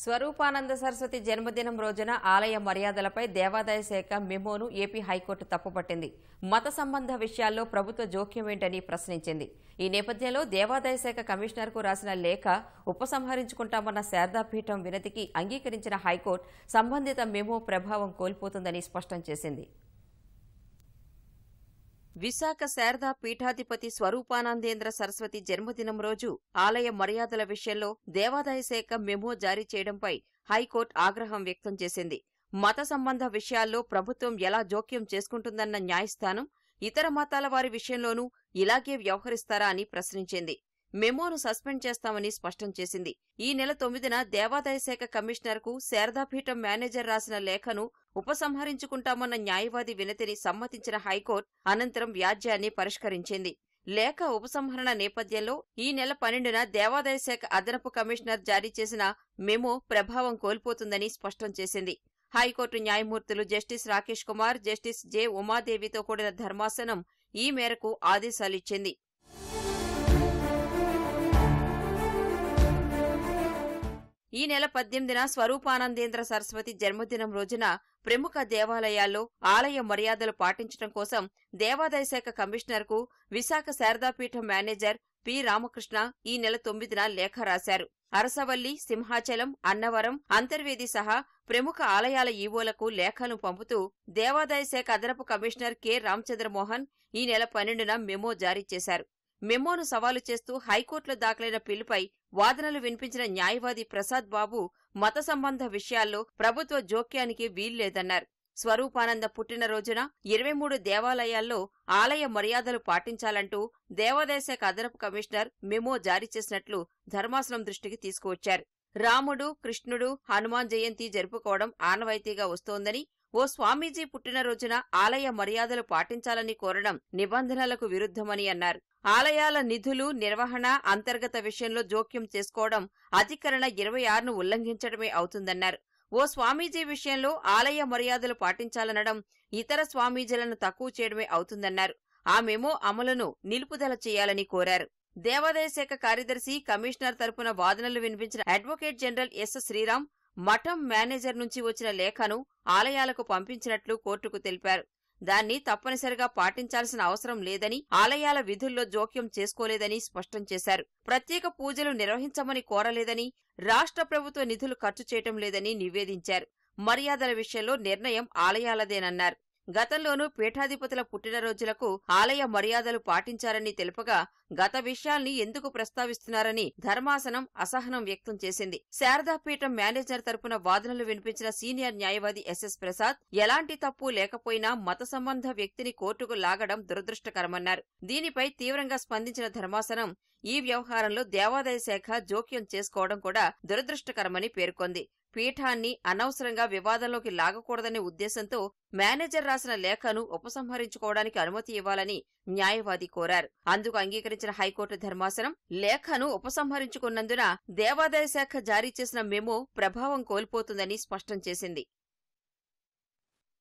స్వరూపానంద సరస్వతి జన్మదినం రోజున ఆలయ మర్యాదలపై దేవాదాయ శాఖ మెమోను ఏపీ హైకోర్టు తప్పుపట్టింది మత సంబంధ విషయాల్లో ప్రభుత్వ జోక్యం ఏంటని ప్రశ్నించింది ఈ నేపథ్యంలో దేవాదాయ శాఖ కమిషనర్కు రాసిన లేఖ ఉపసంహరించుకుంటామన్న శారదాపీఠం వినతికి అంగీకరించిన హైకోర్టు సంబంధిత మెమో ప్రభావం కోల్పోతుందని స్పష్టం చేసింది విశాఖ శారదా పీఠాధిపతి స్వరూపానందేంద్ర సరస్వతి జన్మదినం రోజు ఆలయ మర్యాదల విషయంలో దేవాదాయ శాఖ మెమో జారీ చేయడంపై హైకోర్టు ఆగ్రహం వ్యక్తం చేసింది మత సంబంధ విషయాల్లో ప్రభుత్వం ఎలా జోక్యం చేసుకుంటుందన్న న్యాయస్థానం ఇతర మతాల వారి విషయంలోనూ ఇలాగే వ్యవహరిస్తారా అని ప్రశ్నించింది మెమోను సస్పెండ్ చేస్తామని స్పష్టం చేసింది ఈ నెల తొమ్మిదిన దేవాదాయ శాఖ కమిషనర్కు శారదాపీఠం మేనేజర్ రాసిన లేఖను ఉపసంహరించుకుంటామన్న న్యాయవాది వినతిని సమ్మతించిన హైకోర్టు అనంతరం వ్యాజ్యాన్ని పరిష్కరించింది లేఖ ఉపసంహరణ నేపథ్యంలో ఈ నెల పన్నెండున దేవాదాయ శాఖ అదనపు కమిషనర్ జారీ చేసిన మెమో ప్రభావం కోల్పోతుందని స్పష్టం చేసింది హైకోర్టు న్యాయమూర్తులు justice Rakesh Kumar justice J ఉమాదేవితో కూడిన ధర్మాసనం ఈ మేరకు ఆదేశాలిచ్చింది ఈ నెల పద్దెనిమిదిన స్వరూపానందేంద్ర సరస్వతి జన్మదినం రోజున ప్రముఖ దేవాలయాల్లో ఆలయ మర్యాదలు పాటించడం కోసం దేవాదాయ శాఖ కమిషనర్కు విశాఖ శారదాపీఠం మేనేజర్ పి రామకృష్ణ ఈ నెల తొమ్మిదిన లేఖ రాశారు అరసవల్లి సింహాచలం అన్నవరం అంతర్వేది సహా ప్రముఖ ఆలయాల ఈవోలకు లేఖలను పంపుతూ దేవాదాయ శాఖ అదనపు కమిషనర్ కె రామచంద్రమోహన్ ఈ నెల పన్నెండున మెమో జారీ చేశారు మెమోను సవాలు చేస్తూ హైకోర్టులో దాఖలైన పిల్లుపై వాదనలు వినిపించిన న్యాయవాది ప్రసాద్ బాబు మత సంబంధ విషయాల్లో ప్రభుత్వ జోక్యానికి వీల్లేదన్నారు స్వరూపానంద పుట్టినరోజున ఇరవై మూడు దేవాలయాల్లో ఆలయ మర్యాదలు పాటించాలంటూ దేవాదాయశాఖ అదనపు కమిషనర్ మెమో జారీ చేసినట్లు ధర్మాసనం దృష్టికి తీసుకువచ్చారు రాముడు కృష్ణుడు హనుమాన్ జయంతి జరుపుకోవడం ఆనవాయితీగా వస్తోందని ఓ స్వామీజీ పుట్టినరోజున ఆలయ మర్యాదలు పాటించాలని కోరడం నిబంధనలకు విరుద్ధమని అన్నారు ఆలయాల నిధులు నిర్వహణ అంతర్గత విషయంలో జోక్యం చేసుకోవడం అధికరణ ఇరవై ఆరును ఉల్లంఘించడమే అవుతుందన్నారు ఓ స్వామీజీ విషయంలో ఆలయ మర్యాదలు పాటించాలనడం ఇతర స్వామీజీలను తక్కువ చేయడమే అవుతుందన్నారు ఆ మెమో అమలును నిలుపుదల చేయాలని కోరారు దేవాదాయ శాఖ కార్యదర్శి కమిషనర్ తరపున వాదనలు వినిపించిన అడ్వకేట్ జనరల్ ఎస్ శ్రీరామ్ మఠం మేనేజర్ నుంచి వచ్చిన లేఖను ఆలయాలకు పంపించినట్లు కోర్టుకు తెలిపారు దాన్ని తప్పనిసరిగా పాటించాల్సిన అవసరం లేదని ఆలయాల విధుల్లో జోక్యం చేసుకోలేదని స్పష్టం చేశారు ప్రత్యేక పూజలు నిర్వహించమని కోరలేదని రాష్ట్ర ప్రభుత్వ నిధులు ఖర్చు చేయటం లేదని నివేదించారు మర్యాదల విషయంలో నిర్ణయం ఆలయాలదేనన్నారు గతంలోనూ పీఠాధిపతుల పుట్టినరోజులకు ఆలయ మర్యాదలు పాటించారని తెలుపగా గత విషయాల్ని ఎందుకు ప్రస్తావిస్తున్నారని ధర్మాసనం అసహనం వ్యక్తం చేసింది శారదాపీఠం మేనేజర్ తరపున వాదనలు వినిపించిన సీనియర్ న్యాయవాది ఎస్ఎస్ ప్రసాద్ ఎలాంటి తప్పు లేకపోయినా మత సంబంధ వ్యక్తిని కోర్టుకు లాగడం దురదృష్టకరమన్నారు దీనిపై తీవ్రంగా స్పందించిన ధర్మాసనం ఈ వ్యవహారంలో దేవాదాయ శాఖ జోక్యం చేసుకోవడం కూడా దురదృష్టకరమని పేర్కొంది పీఠాన్ని అనవసరంగా వివాదంలోకి లాగకూడదనే ఉద్దేశంతో మేనేజర్ రాసిన లేఖను ఉపసంహరించుకోవడానికి అనుమతి ఇవ్వాలని న్యాయవాది కోరారు అందుకు అంగీకరించిన హైకోర్టు ధర్మాసనం లేఖను ఉపసంహరించుకున్నందున దేవాదాయ శాఖ జారీ చేసిన మెమో ప్రభావం కోల్పోతుందని స్పష్టం చేసింది